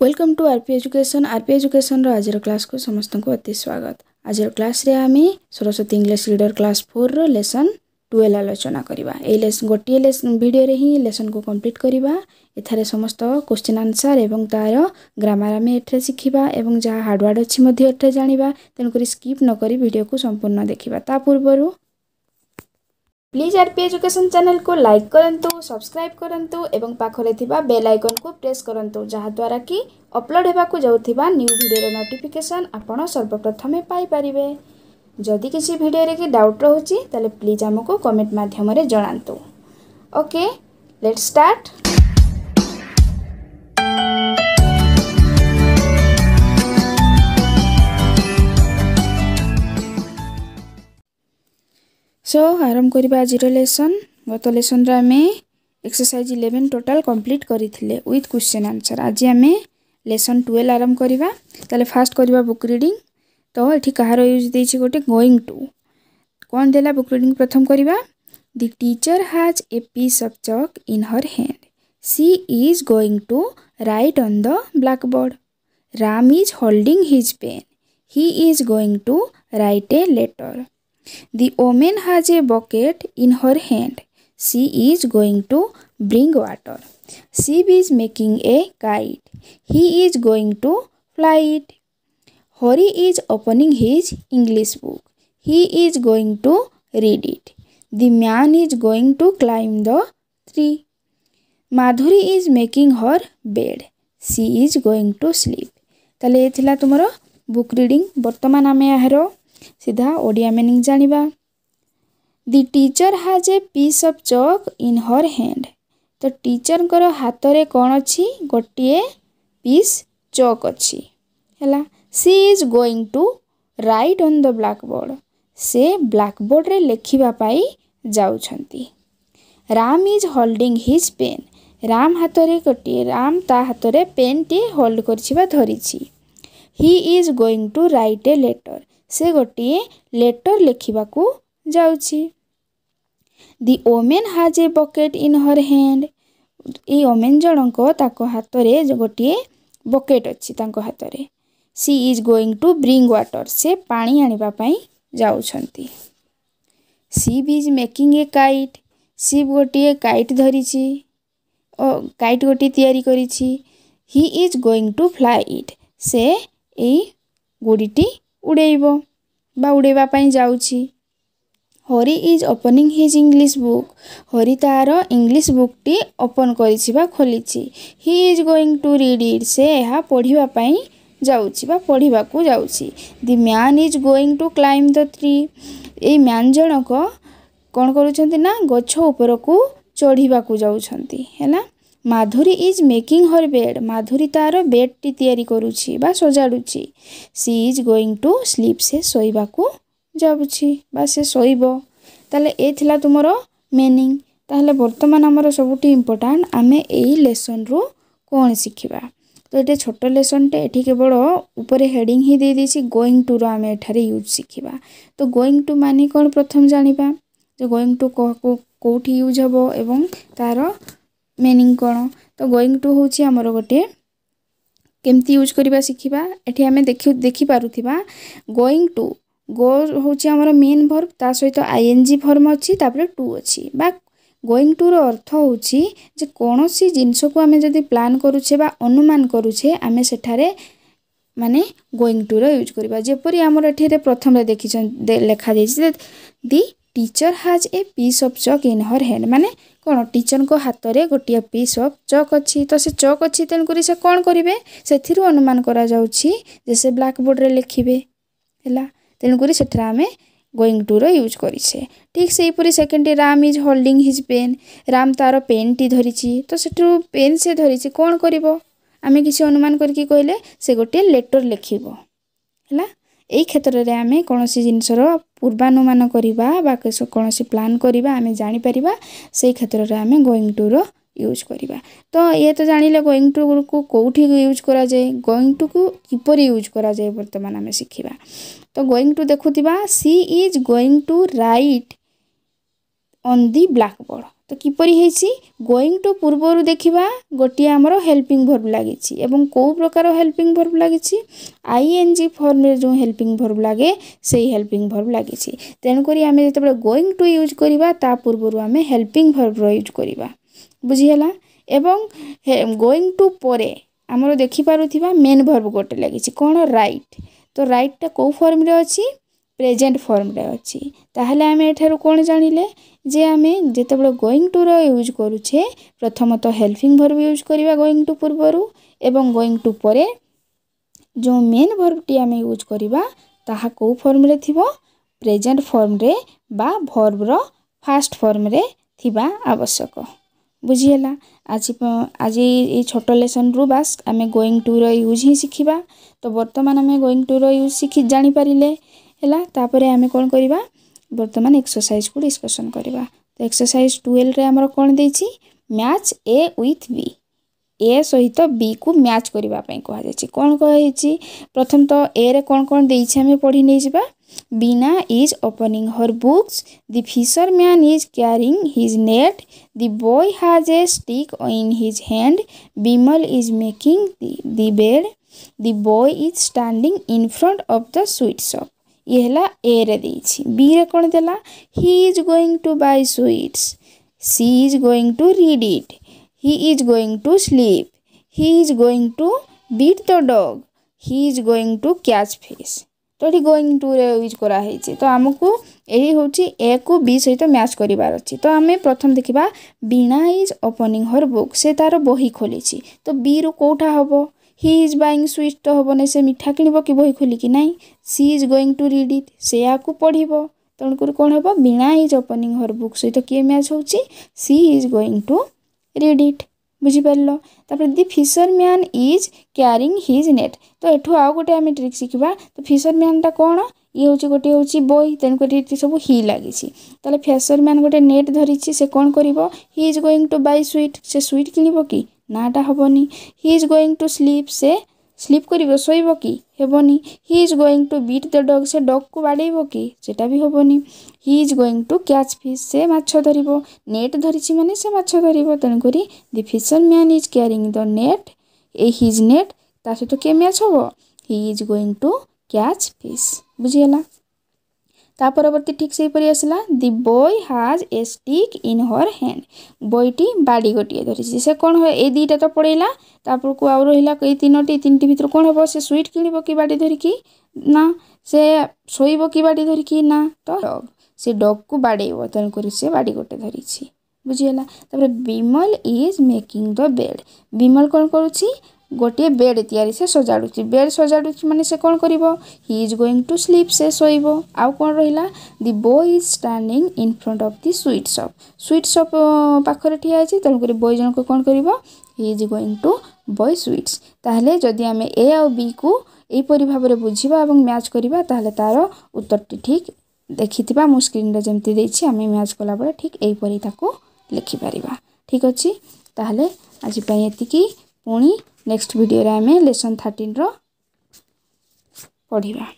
Welcome to R P education R P ଏଜୁକେସନ୍ର ଆଜିର କ୍ଲାସ୍କୁ ସମସ୍ତଙ୍କୁ ଅତି ସ୍ୱାଗତ ଆଜିର କ୍ଲାସ୍ରେ ଆମେ ସରସ୍ୱତୀ ଇଂଲିଶ ଲିଡର୍ କ୍ଲାସ୍ ଫୋର୍ର ଲେସନ୍ ଟୁଏଲ୍ ଆଲୋଚନା କରିବା ଏଇ ଲେସ୍ ଗୋଟିଏ ଲେସ୍ ଭିଡ଼ିଓରେ ହିଁ ଲେସନ୍କୁ କମ୍ପ୍ଲିଟ୍ କରିବା ଏଠାରେ ସମସ୍ତ କୋଶ୍ଚିନ୍ ଆନ୍ସର୍ ଏବଂ ତା'ର ଗ୍ରାମାର୍ ଆମେ ଏଠାରେ ଶିଖିବା ଏବଂ ଯାହା ହାର୍ଡ଼ୱାର୍ଡ଼ ଅଛି ମଧ୍ୟ ଏଠାରେ ଜାଣିବା ତେଣୁକରି ସ୍କିପ୍ ନକରି ଭିଡ଼ିଓକୁ ସମ୍ପୂର୍ଣ୍ଣ ଦେଖିବା ତା ପୂର୍ବରୁ ପ୍ଲିଜ୍ ଆର୍ ପି ଏଜୁକେସନ୍ ଚ୍ୟାନେଲ୍କୁ ଲାଇକ୍ କରନ୍ତୁ ସବସ୍କ୍ରାଇବ୍ କରନ୍ତୁ ଏବଂ ପାଖରେ ଥିବା ବେଲ୍ ଆଇକନ୍କୁ ପ୍ରେସ୍ କରନ୍ତୁ ଯାହାଦ୍ୱାରା କି ଅପଲୋଡ଼ ହେବାକୁ ଯାଉଥିବା ନ୍ୟୁ ଭିଡ଼ିଓର ନୋଟିଫିକେସନ୍ ଆପଣ ସର୍ବପ୍ରଥମେ ପାଇପାରିବେ ଯଦି କିଛି ଭିଡ଼ିଓରେ କି ଡାଉଟ୍ ରହୁଛି ତାହେଲେ ପ୍ଲିଜ୍ ଆମକୁ କମେଣ୍ଟ ମାଧ୍ୟମରେ ଜଣାନ୍ତୁ ଓକେ ଲେଟ୍ ଷ୍ଟାର୍ଟ সো আরম্ভ করা আজর লেসন গত লেসনরে আমি এক্সরসাইজ ইলেভেন টোটাল কমপ্লিট করে উইথ কোশ্চেন আনসর আজ আমি লেসন টুয়েলভ আরম্ভ করা তাহলে ফার্স্ট করা বুক রিডিং তো এটি কাহার ইউজ দিয়েছি গোটে গোয়িং টু কোণ দেলা বুক রিডিং প্রথম করা the teacher has a piece of chalk in her hand she is going to write on the blackboard Ram is holding his pen he is going to write a letter The woman has a bucket in her hand. She is going to bring water. She is making a kite. He is going to fly it. Hori is opening his English book. He is going to read it. The man is going to climb the tree. Madhuri is making her bed. She is going to sleep. তাহলে এ ଥିଲା ତୁମର book reading ବର୍ତ୍ତମାନ ଆମେ ଏହାର ସିଧା Odia meaning ଜାଣିବା the teacher has a piece of chalk in her hand ତ ଟିଚର୍ଙ୍କର ହାତରେ କ'ଣ ଅଛି ଗୋଟିଏ ପିସ୍ ଚକ୍ ଅଛି ହେଲା she is going to write on the blackboard ସେ ବ୍ଲାକ୍ ବୋର୍ଡ଼ରେ ଲେଖିବା ପାଇଁ ଯାଉଛନ୍ତି Ram is holding his pen Ram ହାତରେ ଗୋଟିଏ ରାମ ତା ହାତରେ ପେନ୍ଟି ହୋଲ୍ଡ କରିଛି ବା ଧରିଛି he is going to write a letter ସେ ଗୋଟିଏ ଲେଟର୍ ଲେଖିବାକୁ ଯାଉଛି the woman has a bucket in her hand ଏଇ ଓମେନ୍ ଜଣଙ୍କ ତାଙ୍କ ହାତରେ ଗୋଟିଏ ବକେଟ୍ ଅଛି ତାଙ୍କ ହାତରେ she is going to bring water ସେ ପାଣି ଆଣିବା ପାଇଁ ଯାଉଛନ୍ତି ସିପ୍ ଇଜ୍ ମେକିଂ ଏ କାଇଟ୍ ସିପ୍ ଗୋଟିଏ କାଇଟ୍ ଧରିଛି ଓ କାଇଟ୍ ଗୋଟିଏ ତିଆରି କରିଛି he is going to fly it ସେ ଏଇ ଗୁଡ଼ିଟି ଉଡ଼େଇବ ବା ଉଡ଼େଇବା ପାଇଁ ଯାଉଛି Hari is opening his English book Hari ତାହାର ଇଂଲିଶ ବୁକ୍ଟି ଓପନ୍ କରିଛି ବା ଖୋଲିଛି he is going to read it ସେ ଏହା ପଢ଼ିବା ପାଇଁ ଯାଉଛି ବା ପଢ଼ିବାକୁ ଯାଉଛି the man is going to climb the tree ଏଇ ମ୍ୟାନ୍ ଜଣକ କ'ଣ କରୁଛନ୍ତି ନା ଗଛ ଉପରକୁ ଚଢ଼ିବାକୁ ଯାଉଛନ୍ତି ହେଲା Madhuri is making her bed Madhuri তার বেডটি ତିଆରି କରୁଛି ବା ସଜାଡ଼ୁଛି she is going to sleep ସେ ଶୋଇବାକୁ ଯାଉଛି ବା ସେ ଶୋଇବ ତାହେଲେ ଏ ଥିଲା ତୁମର ମିନିଂ ତାହେଲେ ବର୍ତ୍ତମାନ ଆମର ସବୁଠି ଇମ୍ପୋର୍ଟାଣ୍ଟ ଆମେ ଏଇ ଲେସନ୍ରୁ କ'ଣ ଶିଖିବା ତ ଏଇଟା ଛୋଟ ଲେସନ୍ଟେ ଏଠି କେବଳ ଉପରେ ହେଡ଼ିଂ ହିଁ ଦେଇଦେଇଛି ଗୋଇଂ ଟୁର ଆମେ ଏଠାରେ ୟୁଜ୍ ଶିଖିବା ତ ଗୋଇଂ ଟୁ ମାନେ କ'ଣ ପ୍ରଥମ ଜାଣିବା ଯେ ଗୋଇଂ ଟୁ କେଉଁଠି ୟୁଜ୍ ହେବ ଏବଂ ତା'ର ମିନିଂ କ'ଣ ତ ଗୋଇଂ ଟୁ ହେଉଛି ଆମର ଗୋଟିଏ କେମିତି ୟୁଜ୍ କରିବା ଶିଖିବା ଏଠି ଆମେ ଦେଖି ଦେଖିପାରୁଥିବା ଗୋଇଂ ଟୁ ଗୋ ହେଉଛି ଆମର ମେନ୍ ଭର୍ବ ତା ସହିତ ଆଇ ଏନ୍ ଜି ଫର୍ମ ଅଛି ତାପରେ ଟୁ ଅଛି ବା ଗୋଇଂ ଟୁର ଅର୍ଥ ହେଉଛି ଯେ କୌଣସି ଜିନିଷକୁ ଆମେ ଯଦି ପ୍ଲାନ୍ କରୁଛେ ବା ଅନୁମାନ କରୁଛେ ଆମେ ସେଠାରେ ମାନେ ଗୋଇଂ ଟୁର ୟୁଜ୍ କରିବା ଯେପରି ଆମର ଏଠାରେ ପ୍ରଥମରେ ଦେଖିଛନ୍ତି ଲେଖାଯାଇଛି the teacher has a piece of chalk in her hand ମାନେ କ'ଣ ଟିଚରଙ୍କ ହାତରେ ଗୋଟିଏ ପିସ୍ ଅଫ୍ ଚକ୍ ଅଛି ତ ସେ ଚକ୍ ଅଛି ତେଣୁକରି ସେ କ'ଣ କରିବେ ସେଥିରୁ ଅନୁମାନ କରାଯାଉଛି ଯେ ସେ ବ୍ଲାକ୍ ବୋର୍ଡ଼ରେ ଲେଖିବେ ହେଲା ତେଣୁକରି ସେଠାରେ ଆମେ ଗୋଇଂ ଟୁର ୟୁଜ୍ କରିଛେ ଠିକ୍ ସେହିପରି second Ram is holding his pen Ram ତା'ର ପେନ୍ଟି ଧରିଛି ତ ସେଠୁ ପେନ୍ ସେ ଧରିଛି କ'ଣ କରିବ ଆମେ କିଛି ଅନୁମାନ କରିକି କହିଲେ ସେ ଗୋଟିଏ ଲେଟର୍ ଲେଖିବ ହେଲା ଏଇ କ୍ଷେତ୍ରରେ ଆମେ କୌଣସି ଜିନିଷର ପୂର୍ବାନୁମାନ କରିବା ବା କୌଣସି ପ୍ଲାନ୍ କରିବା ଆମେ ଜାଣିପାରିବା ସେଇ କ୍ଷେତ୍ରରେ ଆମେ ଗୋଇଂ ଟୁର ୟୁଜ୍ କରିବା ତ ଇଏ ତ ଜାଣିଲେ ଗୋଇଂ ଟୁକୁ କେଉଁଠି ୟୁଜ୍ କରାଯାଏ ଗୋଇଂ ଟୁକୁ କିପରି ୟୁଜ୍ କରାଯାଏ ବର୍ତ୍ତମାନ ଆମେ ଶିଖିବା ତ ଗୋଇଂ ଟୁ ଦେଖୁଥିବା she is going to write on the blackboard তো কিপরি হয়েছি গোয়িং টু পূর্বর দেখা গোটিয়ে আমার হেল্পিং ভর্ব লাগিছি এবং কেউ প্রকার হেল্পিং ভর্ব লাগিছি আইএনজি ফর্মে যে হেল্পিং ভর্ব লাগে সেই হেল্পিং ভর্ব লাগিছি তেণুকরি আমি যেত গোয়িং টু ইউজ করা তা পূর্বর আমি হেল্পিং ভর্ব ইউজ করা বুঝিগলা এবং গোয়িং টু পরে আমার দেখিপার মেন ভর্ব গোটে লাগিছি কোণ রাইট তো রাইটটা কেউ ফর্মে অ ପ୍ରେଜେଣ୍ଟ ଫର୍ମରେ ଅଛି ତାହେଲେ ଆମେ ଏଠାରୁ କ'ଣ ଜାଣିଲେ ଯେ ଆମେ ଯେତେବେଳେ ଗୋଇଂ ଟୁର ୟୁଜ୍ କରୁଛେ ପ୍ରଥମତଃ ହେଲ୍ପିଂ ଭର୍ବ ୟୁଜ୍ କରିବା ଗୋଇଂ ଟୁ ପୂର୍ବରୁ ଏବଂ ଗୋଇଂ ଟୁ ପରେ ଯେଉଁ ମେନ୍ ଭର୍ବଟି ଆମେ ୟୁଜ୍ କରିବା ତାହା କେଉଁ ଫର୍ମରେ ଥିବ ପ୍ରେଜେଣ୍ଟ ଫର୍ମରେ ବା ଭର୍ବର ଫାଷ୍ଟ ଫର୍ମରେ ଥିବା ଆବଶ୍ୟକ ବୁଝିହେଲା ଆଜି ଆଜି ଏଇ ଛୋଟ ଲେସନ୍ରୁ ବାସ୍ ଆମେ ଗୋଇଂ ଟୁର ୟୁଜ୍ ହିଁ ଶିଖିବା ତ ବର୍ତ୍ତମାନ ଆମେ ଗୋଇଂ ଟୁର ୟୁଜ୍ ଶିଖି ଜାଣିପାରିଲେ ହେଲା ତାପରେ ଆମେ କ'ଣ କରିବା ବର୍ତ୍ତମାନ ଏକ୍ସରସାଇଜ୍କୁ ଡିସ୍କସନ୍ କରିବା ତ ଏକ୍ସରସାଇଜ୍ ଟୁଏଲ୍ଭରେ ଆମର କ'ଣ ଦେଇଛି ମ୍ୟାଚ୍ ଏ ୱିଥ୍ ବି ଏ ସହିତ ବିକୁ ମ୍ୟାଚ୍ କରିବା ପାଇଁ କୁହାଯାଇଛି କ'ଣ କୁହାଯାଇଛି ପ୍ରଥମତଃ ଏରେ କ'ଣ କ'ଣ ଦେଇଛି ଆମେ ପଢ଼ି ନେଇଯିବା Bina is opening her books the fisherman is carrying his net the boy has a stick in his hand Bimal is making the bed the boy is standing in front of the sweet shop ଇଏ ହେଲା ଏରେ ଦେଇଛି ବିରେ କ'ଣ ଦେଲା he is going to buy sweets she is going to read it he is going to sleep he is going to beat the dog he is going to catch fish তো এটি going টুরে use করা হয়েছে তো আমি এই হচ্ছে এ কু বি সহিত ম্যাচ করবার অছি তো আমি প্রথম দেখিবা বীণা ইজ ওপনিং হর বুক সে তার বহি খোলিছি তো বি রু কোটা হব হি ইজ ବାଇଂ ସୁଇଟ୍ସ ତ ହେବନି ସେ ମିଠା କିଣିବ କି ବହି ଖୋଲିକି ନାହିଁ she is going to read it ସେ ଆକୁ ପଢ଼ିବ ତେଣୁକରି କ'ଣ ହେବ Bina is opening her book ସହିତ କିଏ ମ୍ୟାଚ୍ ହେଉଛି she is going to read it ବୁଝିପାରିଲ ତାପରେ the fisherman is carrying his net ତ ଏଠୁ ଆଉ ଗୋଟେ ଆମେ ଟ୍ରିକ୍ ଶିଖିବା ତ ଫିସର ମ୍ୟାନ୍ଟା କ'ଣ ଇଏ ହେଉଛି ଗୋଟେ ହେଉଛି ବହି ତେଣୁକରି ଏଠି ସବୁ ହି ଲାଗିଛି ତାହେଲେ ଫେସର ମ୍ୟାନ୍ ଗୋଟେ ନେଟ୍ ଧରିଛି ସେ କ'ଣ କରିବ he is going to buy sweet ସେ ସୁଇଟ୍ କିଣିବ କି নাটা হবনি he is going to sleep সে স্লিপ করিবো সইব কি হেবনি he is going to beat the dog সে ডগ কো বাডিবো কি সেটা বি হবনি he is going to catch fish সে মাছ ধরিবো নেট ধরিসি মানে সে মাছ ধরিবো তনকুৰি the fisherman is carrying the net a his net তাসে তো কে মাছ হব he is going to catch fish বুঝিলা ତା ପରବର୍ତ୍ତୀ ଠିକ୍ ସେହିପରି ଆସିଲା the boy has a stick in her hand ବୟଟି ବାଡ଼ି ଗୋଟିଏ ଧରିଛି ସେ କ'ଣ ଏଇ ଦୁଇଟା ତ ପଳେଇଲା ତାପରକୁ ଆଉ ରହିଲା ଏଇ ତିନୋଟି ତିନିଟି ଭିତରୁ କ'ଣ ହେବ ସେ ସୁଇଟ୍ କିଣିବ କି ବାଡ଼ି ଧରିକି ନା ସେ ଶୋଇବ କି ବାଡ଼ି ଧରିକି ନା ତ ଡଗ୍ ସେ ଡଗ୍କୁ ବାଡ଼େଇବ ତେଣୁକରି ସେ ବାଡ଼ି ଗୋଟେ ଧରିଛି ବୁଝିଗଲା ତାପରେ Bimal is making the bed Bimal କ'ଣ କରୁଛି ଗୋଟିଏ ବେଡ଼୍ ତିଆରି ସେ ସଜାଡ଼ୁଛି ବେଡ଼୍ ସଜାଡ଼ୁଛି ମାନେ ସେ କ'ଣ କରିବ he is going to sleep ସେ ଶୋଇବ ଆଉ କ'ଣ ରହିଲା the boy is standing in front of the sweet shop sweet shop ପାଖରେ ଠିଆ ହେଇଛି ତେଣୁକରି ବଏ ଜଣକୁ କ'ଣ କରିବ he is going to buy sweets ତାହେଲେ ଯଦି ଆମେ ଏ ଆଉ ବିକୁ ଏହିପରି ଭାବରେ ବୁଝିବା ଏବଂ ମ୍ୟାଚ୍ କରିବା ତାହେଲେ ତା'ର ଉତ୍ତରଟି ଠିକ୍ ଦେଖିଥିବା ମୁଁ ସ୍କ୍ରିନ୍ରେ ଯେମିତି ଦେଇଛି ଆମେ ମ୍ୟାଚ୍ କଲାବେଳେ ଠିକ୍ ଏହିପରି ତାକୁ ଲେଖିପାରିବା ଠିକ୍ ଅଛି ତାହେଲେ ଆଜି ପାଇଁ ଏତିକି ପୁଣି नेक्स्ट भिडियो आम लेसन थर्टिन रढ़